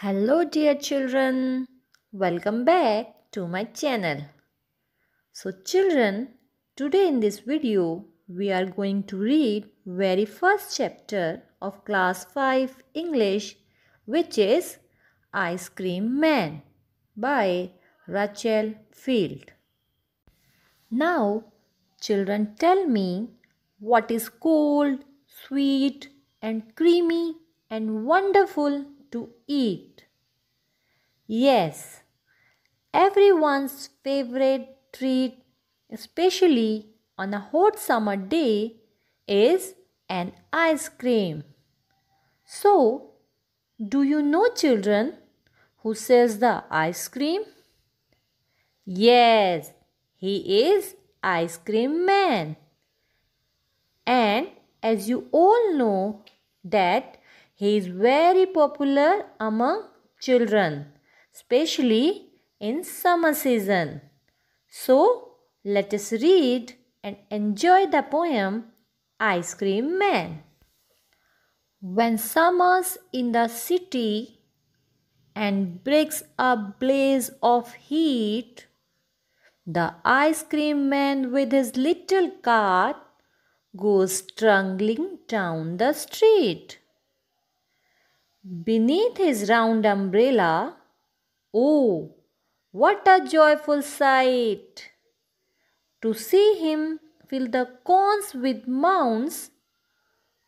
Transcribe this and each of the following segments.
Hello dear children, welcome back to my channel. So children, today in this video we are going to read very first chapter of class 5 English which is Ice Cream Man by Rachel Field. Now children tell me what is cold, sweet, and creamy and wonderful to eat. Yes, everyone's favorite treat, especially on a hot summer day, is an ice cream. So, do you know children who sells the ice cream? Yes, he is ice cream man and as you all know that he is very popular among children especially in summer season. So let us read and enjoy the poem Ice Cream Man. When summer's in the city and breaks a blaze of heat, the ice cream man with his little cart goes trundling down the street. Beneath his round umbrella, oh, what a joyful sight! To see him fill the cones with mounds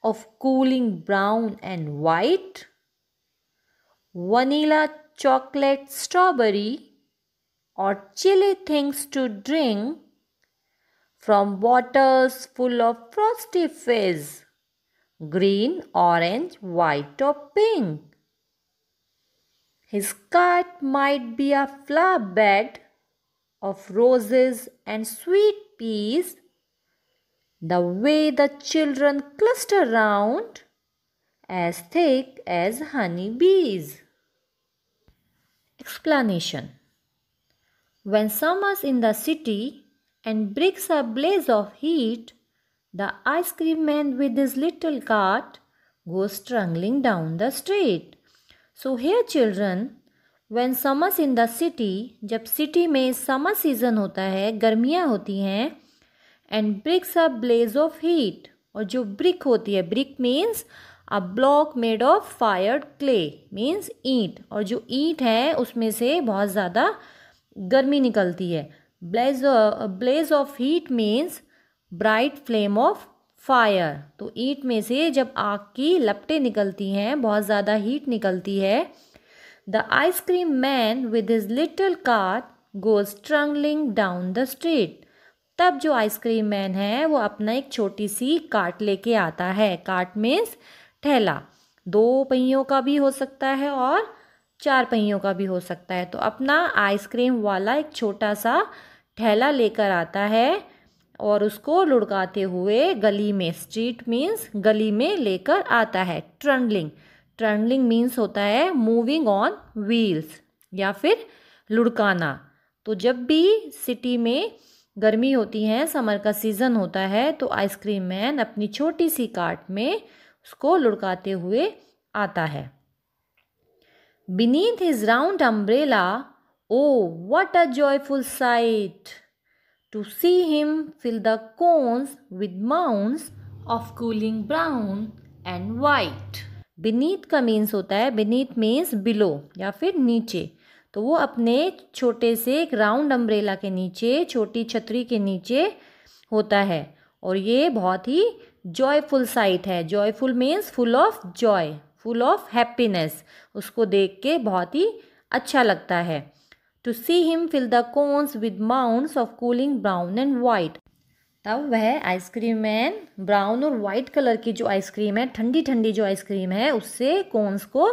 of cooling brown and white, vanilla chocolate strawberry, or chilly things to drink from bottles full of frosty fizz green, orange, white, or pink. His cart might be a flower bed of roses and sweet peas. The way the children cluster round, as thick as honey bees. Explanation When summers in the city, and breaks a blaze of heat, the ice cream man with his little cart goes struggling down the street. So here children, when summers in the city, जब city में summer season होता है गर्मियाँ होती हैं and bricks a blaze of heat और जो brick होती है brick means a block made of fired clay means ईंट और जो ईंट है उसमें से बहुत ज़्यादा गर्मी निकलती है blaze blaze of heat means bright flame of fire तो ईट में से जब आग की लपटे निकलती हैं बहुत ज़्यादा हीट निकलती है the ice cream man with his little cart goes trundling down the street तब जो आइसक्रीम मैन है वो अपना एक छोटी सी कार्ट लेके आता है कार्ट मीन्स ठेला दो पहियों का भी हो सकता है और चार पहियों का भी हो सकता है तो अपना आइसक्रीम वाला एक छोटा सा ठेला लेकर आता है और उसको लुढ़काते हुए गली में स्ट्रीट मीन्स गली में लेकर आता है ट्रंडलिंग ट्रंडलिंग मीन्स होता है मूविंग ऑन व्हील्स या फिर लुढ़काना तो जब भी सिटी में गर्मी होती है समर का सीज़न होता है तो आइसक्रीम मैन अपनी छोटी सी कार्ट में उसको लुढ़काते हुए आता है beneath his round umbrella Oh, what a joyful sight! To see him fill the cones with mounds of cooling brown and white. Beneath का मीन्स होता है beneath मीन्स बिलो या फिर नीचे तो वो अपने छोटे से एक राउंड अम्ब्रेला के नीचे छोटी छतरी के नीचे होता है और ये बहुत ही जॉयफुल साइट है joyful means full of joy full of happiness उसको देख के बहुत ही अच्छा लगता है to see him fill the cones with mounts of cooling brown and white तब वह आइसक्रीम मैन ब्राउन और वाइट कलर की जो आइसक्रीम है ठंडी ठंडी जो आइसक्रीम है उससे कोन्स को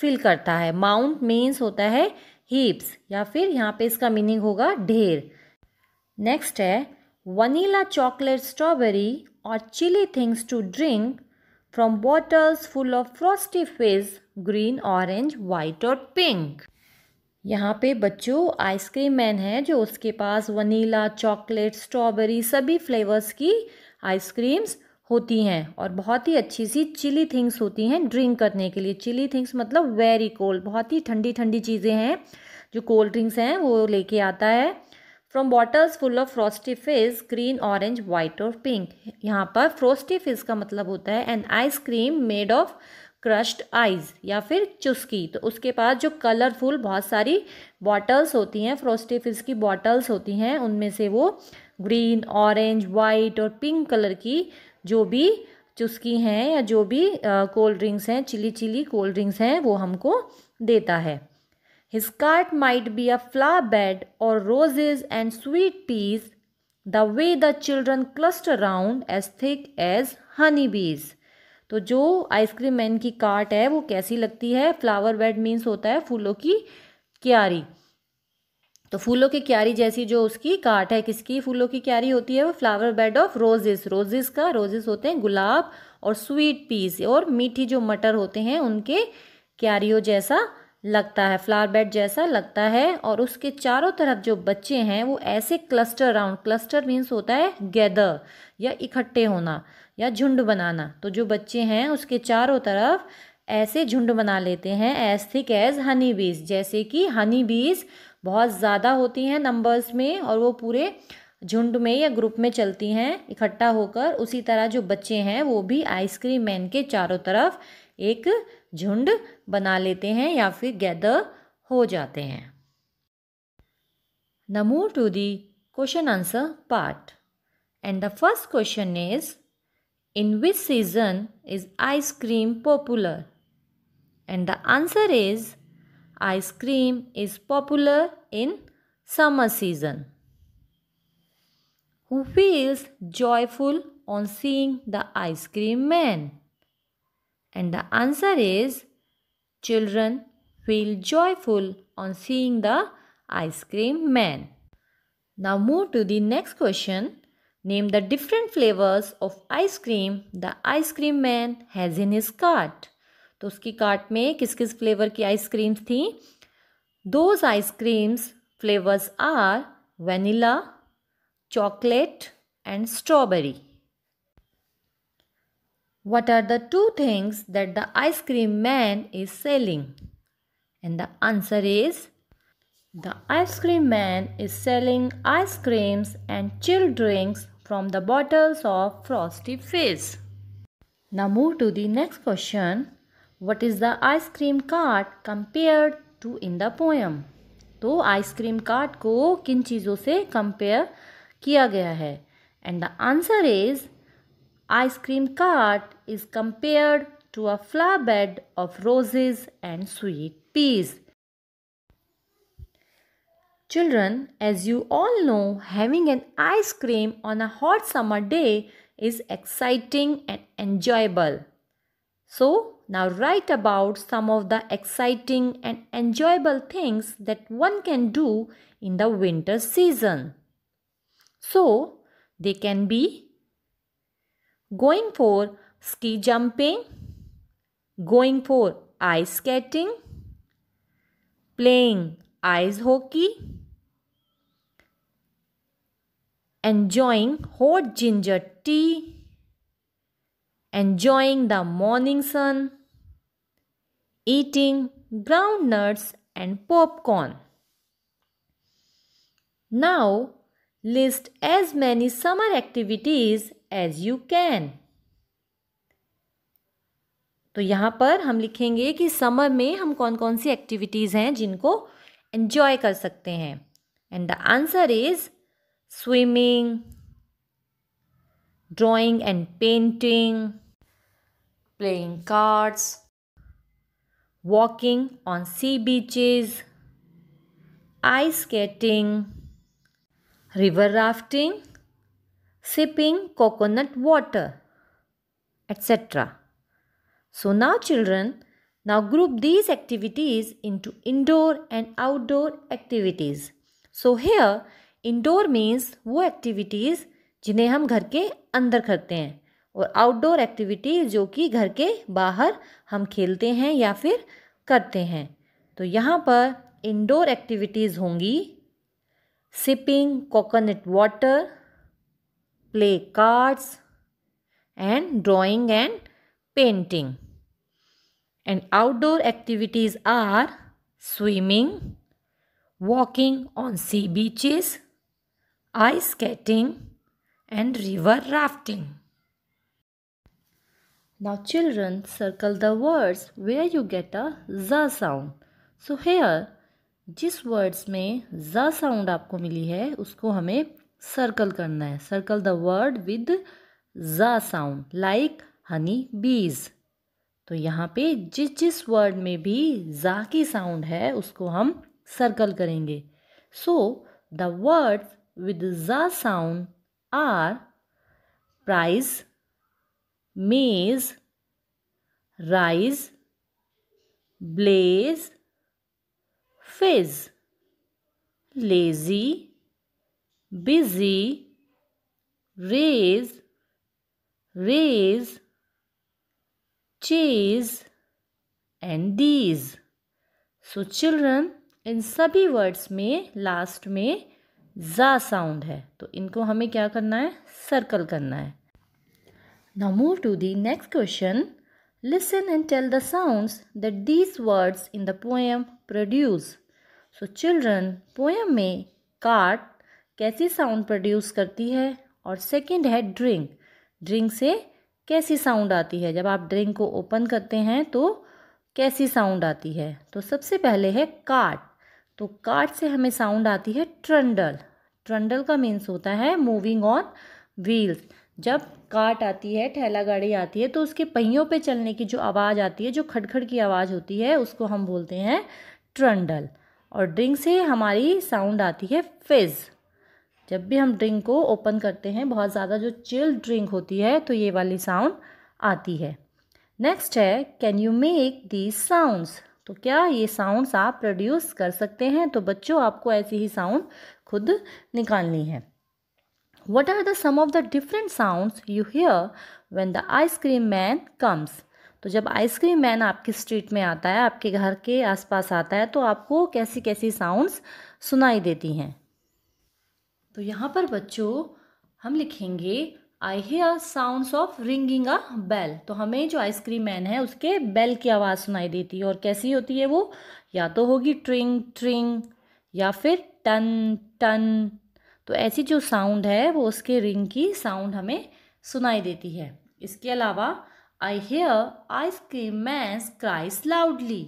फिल करता है माउंट मीन्स होता है हीप्स या फिर यहाँ पे इसका मीनिंग होगा ढेर नेक्स्ट है वनीला चॉकलेट स्ट्रॉबेरी और chilly things to drink from bottles full of frosty fizz green orange white और पिंक यहाँ पे बच्चों आइसक्रीम मैन है जो उसके पास वनीला चॉकलेट स्ट्रॉबेरी सभी फ्लेवर्स की आइसक्रीम्स होती हैं और बहुत ही अच्छी सी चिली थिंग्स होती हैं ड्रिंक करने के लिए चिली थिंग्स मतलब वेरी कोल्ड बहुत ही ठंडी ठंडी चीज़ें हैं जो कोल्ड ड्रिंक्स हैं वो लेके आता है from bottles full of frosty fizz green orange white और पिंक यहाँ पर फ्रोस्टी फिज का मतलब होता है and ice cream made of crushed ice या फिर चुस्की तो उसके पास जो कलरफुल बहुत सारी बॉटल्स होती हैं फ्रोस्टी की बॉटल्स होती हैं उनमें से वो ग्रीन ऑरेंज वाइट और पिंक कलर की जो भी चुस्की हैं या जो भी कोल्ड ड्रिंक्स हैं चिली चिली कोल्ड ड्रिंक्स हैं वो हमको देता है his cart might be a flower bed और roses and sweet sweet the way the children cluster round as thick as honey bees तो जो आइसक्रीम मैन की कार्ट है वो कैसी लगती है फ्लावर बेड मीन्स होता है फूलों की क्यारी तो फूलों की क्यारी जैसी जो उसकी काट है किसकी फूलों की क्यारी होती है वो flower bed of roses roses का रोजेस होते हैं गुलाब और स्वीट पीस और मीठी जो मटर होते हैं उनके क्यारियों जैसा लगता है फ्लावर बेड जैसा लगता है और उसके चारों तरफ जो बच्चे हैं वो ऐसे क्लस्टर राउंड क्लस्टर मीन्स होता है गैदर या इकट्ठे होना या झुंड बनाना तो जो बच्चे हैं उसके चारों तरफ ऐसे झुंड बना लेते हैं एज थिक एज हनी बीज जैसे कि हनी बीज बहुत ज़्यादा होती हैं नंबर्स में और वो पूरे झुंड में या ग्रुप में चलती हैं इकट्ठा होकर उसी तरह जो बच्चे हैं वो भी आइसक्रीम मैन के चारों तरफ एक झुंड बना लेते हैं या फिर गैदर हो जाते हैं now move to the question answer part and the first question is In which season is ice cream popular? And the answer is ice cream is popular in summer season. Who feels joyful on seeing the ice cream man? And the answer is children feel joyful on seeing the ice cream man. Now move to the next question. Name the different flavors of ice cream the ice cream man has in his cart. तो उसकी cart में किस किस flavour की ice creams थी those ice creams flavours are vanilla chocolate and strawberry What are the two things that the ice cream man is selling? And the answer is the ice cream man is selling ice creams and chilled drinks from the bottles of Frosty Fizz. Now move to the next question. What is the ice cream cart compared to in the poem? तो ice cream cart को किन चीज़ों से compare किया गया है and the answer is ice cream cart is compared to a flower bed of roses and sweet peas Children, as you all know, having an ice cream on a hot summer day is exciting and enjoyable. So, now write about some of the exciting and enjoyable things that one can do in the winter season. So, they can be going for ski jumping, going for ice skating, playing ice hockey enjoying hot ginger tea enjoying the morning sun eating groundnuts and popcorn now list as many summer activities as you can तो यहां पर हम लिखेंगे कि summer में हम कौन कौन सी एक्टिविटीज हैं जिनको Enjoy, कर सकते हैं and the answer is swimming drawing and painting playing cards walking on sea beaches, ice skating, river rafting, sipping coconut water, etc. So now, children, Now group these activities into indoor and outdoor activities. So here indoor means वो activities जिन्हें हम घर के अंदर करते हैं और outdoor activity जो कि घर के बाहर हम खेलते हैं या फिर करते हैं तो यहाँ पर इंडोर एक्टिविटीज़ होंगी sipping coconut water play cards and drawing and painting and outdoor activities are swimming, walking on sea beaches, ice skating, and river rafting. Now, children, circle the words where you get a z sound. So, here, जिस words में ज sound आपको मिली है उसको हमें circle करना है circle the word with ज साउंड लाइक हनी बीज़ तो यहाँ पे जिस जिस वर्ड में भी जा की साउंड है उसको हम सर्कल करेंगे सो द वर्ड विद जा sound are prize maze rise blaze fizz lazy busy raise rays cheese and these so children इन सभी वर्ड्स में लास्ट में जा साउंड है तो इनको हमें क्या करना है सर्कल करना है now move to the next question listen and tell the sounds that these words in the poem produce so children poem में काट कैसी साउंड प्रोड्यूस करती है और सेकेंड है ड्रिंक ड्रिंक से कैसी साउंड आती है जब आप ड्रिंक को ओपन करते हैं तो कैसी साउंड आती है तो सबसे पहले है काट तो काट से हमें साउंड आती है ट्रंडल ट्रंडल का मीन्स होता है मूविंग ऑन व्हील्स जब काट आती है ठेला गाड़ी आती है तो उसके पहियों पे चलने की जो आवाज़ आती है जो खड़खड़ की आवाज़ होती है उसको हम बोलते हैं ट्रंडल और ड्रिंक से हमारी साउंड आती है फिज़ जब भी हम ड्रिंक को ओपन करते हैं बहुत ज़्यादा जो चिल्ड ड्रिंक होती है तो ये वाली साउंड आती है नेक्स्ट है can you make these sounds तो क्या ये साउंड्स आप प्रोड्यूस कर सकते हैं तो बच्चों आपको ऐसी ही साउंड खुद निकालनी है what are the some of the different sounds you hear when the ice cream man comes तो जब आइसक्रीम मैन आपकी स्ट्रीट में आता है आपके घर के आसपास आता है तो आपको कैसी कैसी साउंड्स सुनाई देती हैं तो यहाँ पर बच्चों हम लिखेंगे I hear sounds of ringing a bell तो हमें जो आइसक्रीम मैन है उसके बेल की आवाज़ सुनाई देती है और कैसी होती है वो या तो होगी ट्रिंग ट्रिंग या फिर टन टन तो ऐसी जो साउंड है वो उसके रिंग की साउंड हमें सुनाई देती है इसके अलावा I hear ice cream man cries loudly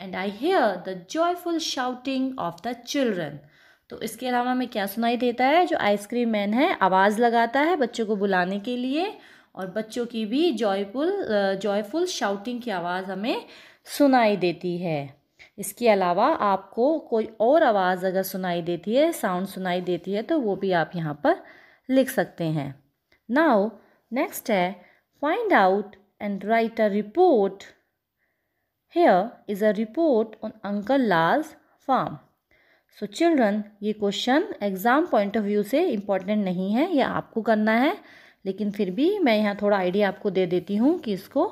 and I hear the joyful shouting of the children तो इसके अलावा हमें क्या सुनाई देता है जो आइसक्रीम मैन है आवाज़ लगाता है बच्चों को बुलाने के लिए और बच्चों की भी जॉयफुल जॉयफुल शाउटिंग की आवाज़ हमें सुनाई देती है इसके अलावा आपको कोई और आवाज़ अगर सुनाई देती है साउंड सुनाई देती है तो वो भी आप यहाँ पर लिख सकते हैं नाउ नेक्स्ट है find out and write a report here is a report on uncle Lal's farm so children ये question exam point of view से इम्पॉर्टेंट नहीं है ये आपको करना है लेकिन फिर भी मैं यहाँ थोड़ा आइडिया आपको दे देती हूँ कि इसको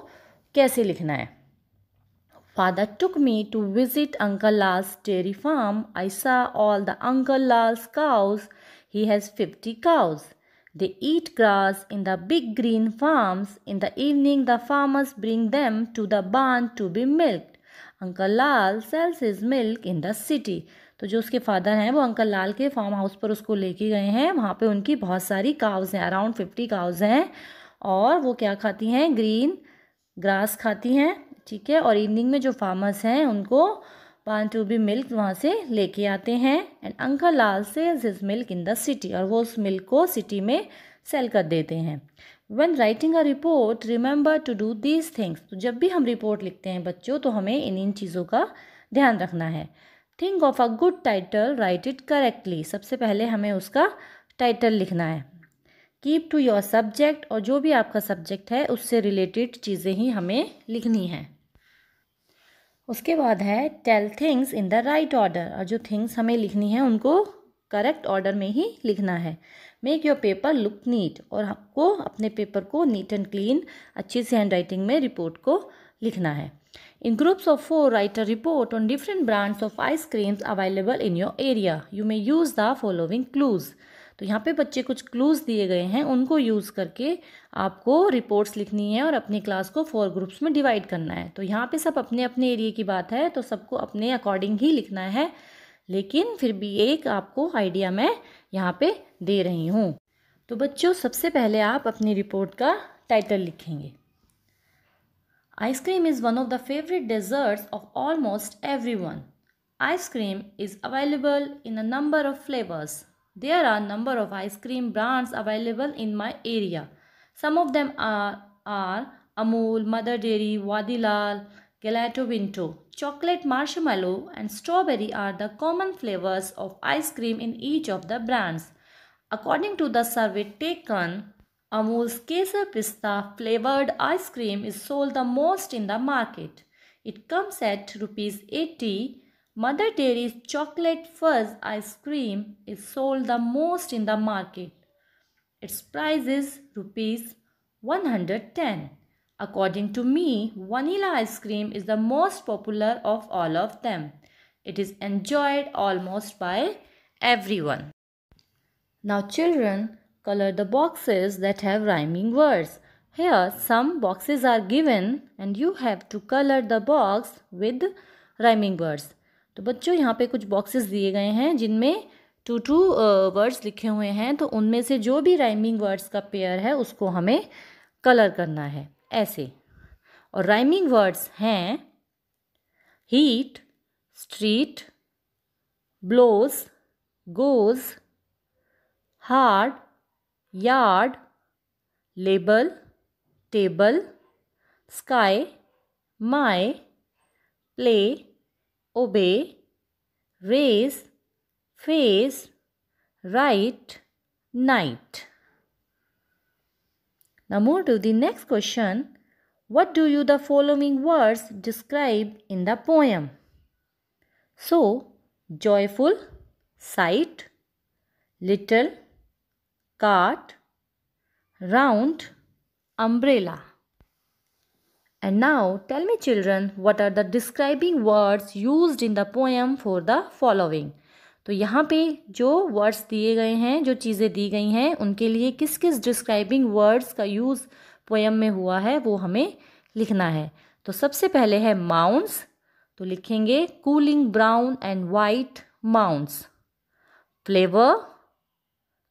कैसे लिखना है father took me to visit uncle Lal's dairy farm I saw all the uncle Lal's cows he has fifty cows they eat grass in the big green farms in the evening the farmers bring them to the barn to be milk uncle Lal sells is milk in the city तो जो उसके father हैं वो uncle लाल के farm house पर उसको लेके गए हैं वहाँ पे उनकी बहुत सारी काउज हैं अराउंड फिफ्टी काउज हैं और वो क्या खाती हैं ग्रीन ग्रास खाती हैं ठीक है और इवनिंग में जो फार्मर्स हैं उनको पान बी मिल्क वहाँ से लेके आते हैं एंड अंकल लाल से his milk in the city और वो उस मिल्क को सिटी में सेल कर देते हैं when writing a report remember to do these things तो जब भी हम रिपोर्ट लिखते हैं बच्चों तो हमें इन इन चीज़ों का ध्यान रखना है think of a good title write it correctly सबसे पहले हमें उसका टाइटल लिखना है कीप टू योर सब्जेक्ट और जो भी आपका सब्जेक्ट है उससे रिलेटेड चीज़ें ही हमें लिखनी हैं उसके बाद है tell things in the right order और जो थिंग्स हमें लिखनी है उनको करेक्ट ऑर्डर में ही लिखना है make your paper look neat और आपको अपने पेपर को नीट एंड क्लीन अच्छी से हैंड राइटिंग में रिपोर्ट को लिखना है In groups of four, write a report on different brands of ice creams available in your area. You may use the following clues. तो यहाँ पे बच्चे कुछ क्लूज़ दिए गए हैं उनको यूज़ करके आपको रिपोर्ट्स लिखनी है और अपनी क्लास को फोर ग्रुप्स में डिवाइड करना है तो यहाँ पे सब अपने अपने एरिए की बात है तो सबको अपने अकॉर्डिंग ही लिखना है लेकिन फिर भी एक आपको आइडिया मैं यहाँ पे दे रही हूँ तो बच्चों सबसे पहले आप अपनी रिपोर्ट का टाइटल लिखेंगे Ice cream is one of the favorite desserts of almost everyone. Ice cream is available in a number of flavors. There are a number of ice cream brands available in my area. Some of them are, are Amul, Mother Dairy, Wadilal, Gelato Vinto. Chocolate marshmallow and strawberry are the common flavors of ice cream in each of the brands. According to the survey taken Amul's Kesar Pista flavored ice cream is sold the most in the market. It comes at rupees 80. Mother Dairy's chocolate fuzz ice cream is sold the most in the market. Its price is rupees 110. According to me, vanilla ice cream is the most popular of all of them. It is enjoyed almost by everyone. Now children, Color the boxes that have rhyming words. Here some boxes are given and you have to color the box with rhyming words. तो बच्चों यहाँ पे कुछ boxes दिए गए हैं जिनमें to two words likhe hue hain to unme se jo bhi rhyming words ka pair hai usko hame color karna hai aise aur rhyming words hain heat street blows goes hard yard, label, table, sky, my, play, obey, raise, face, right, night. Now move to the next question. What do you the following words describe in the poem? So, joyful, sight, little, cart, round umbrella. And now tell me children what are the describing words used in the poem for the following. तो यहाँ पे जो words दिए गए हैं जो चीज़ें दी गई हैं उनके लिए किस किस डिस्क्राइबिंग वर्ड्स का यूज़ पोएम में हुआ है वो हमें लिखना है तो सबसे पहले है माउंट्स तो लिखेंगे cooling brown and white mounts flavour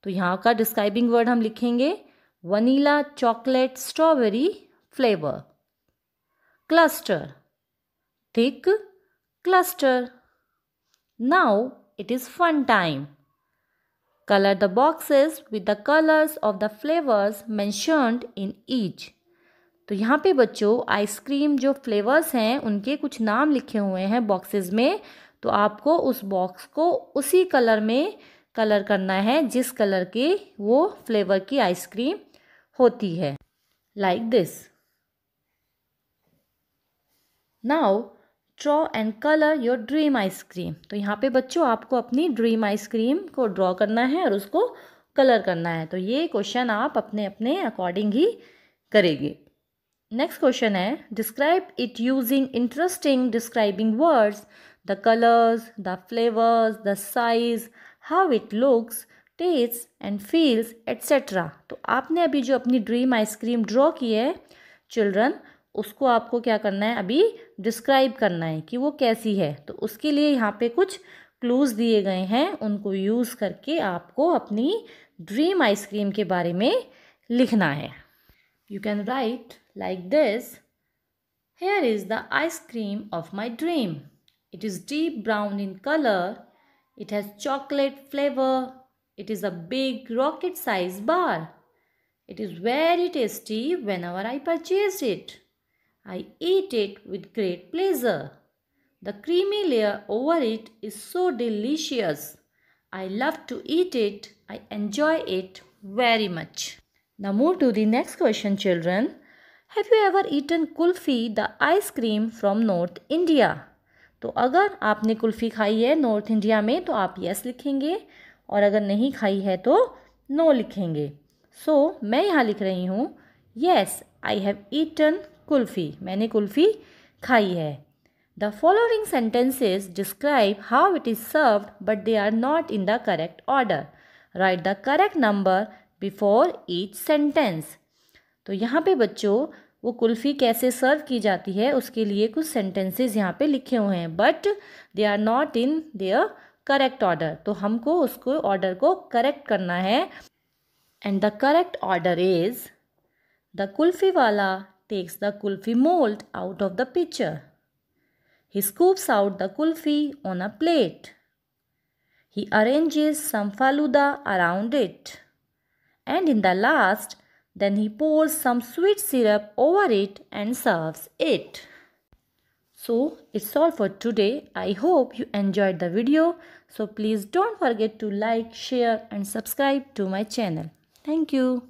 तो यहाँ का डिस्क्राइबिंग वर्ड हम लिखेंगे vanilla chocolate strawberry flavour cluster thick cluster now it is fun time color the boxes with the colors of the flavors mentioned in each तो यहाँ पे बच्चों ice cream जो फ्लेवर्स हैं उनके कुछ नाम लिखे हुए हैं बॉक्सेस में तो आपको उस बॉक्स को उसी कलर में कलर करना है जिस कलर के वो फ्लेवर की आइसक्रीम होती है like this now draw and colour your dream ice cream तो यहाँ पे बच्चों आपको अपनी ड्रीम आइसक्रीम को ड्रॉ करना है और उसको कलर करना है तो ये क्वेश्चन आप अपने अपने अकॉर्डिंग ही करेंगे नेक्स्ट क्वेश्चन है describe it using interesting describing words the colours the flavours the size how it looks taste and feels etcetera तो आपने अभी जो अपनी ड्रीम आइसक्रीम ड्रॉ की है चिल्ड्रन उसको आपको क्या करना है अभी डिस्क्राइब करना है कि वो कैसी है तो उसके लिए यहाँ पे कुछ क्लूज़ दिए गए हैं उनको यूज़ करके आपको अपनी ड्रीम आइसक्रीम के बारे में लिखना है you can write like this here is the ice cream of my dream it is deep brown in colour it has chocolate flavour It is a big rocket size bar. It is very tasty whenever I purchased it. I eat it with great pleasure. The creamy layer over it is so delicious. I love to eat it. I enjoy it very much. Now move to the next question children. Have you ever eaten kulfi the ice cream from North India? तो अगर आपने कुल्फ़ी खाई है north India में तो आप yes लिखेंगे और अगर नहीं खाई है तो नो लिखेंगे सो so, मैं यहाँ लिख रही हूँ yes I have eaten kulfi मैंने कुल्फ़ी खाई है the following sentences describe how it is served but they are not in the correct order write the correct number before each sentence तो यहाँ पे बच्चों वो कुल्फ़ी कैसे सर्व की जाती है उसके लिए कुछ सेंटेंसेज यहाँ पे लिखे हुए हैं but they are not in their correct order तो हमको उसको ऑर्डर को करेक्ट करना है and the correct order is the kulfi वाला takes the kulfi mould out of the picture he scoops out the kulfi on a plate he arranges some falooda around it and in the last then he pours some sweet syrup over it and serves it so it's all for today. I hope you enjoyed the video So please don't forget to like, share and subscribe to my channel. Thank you.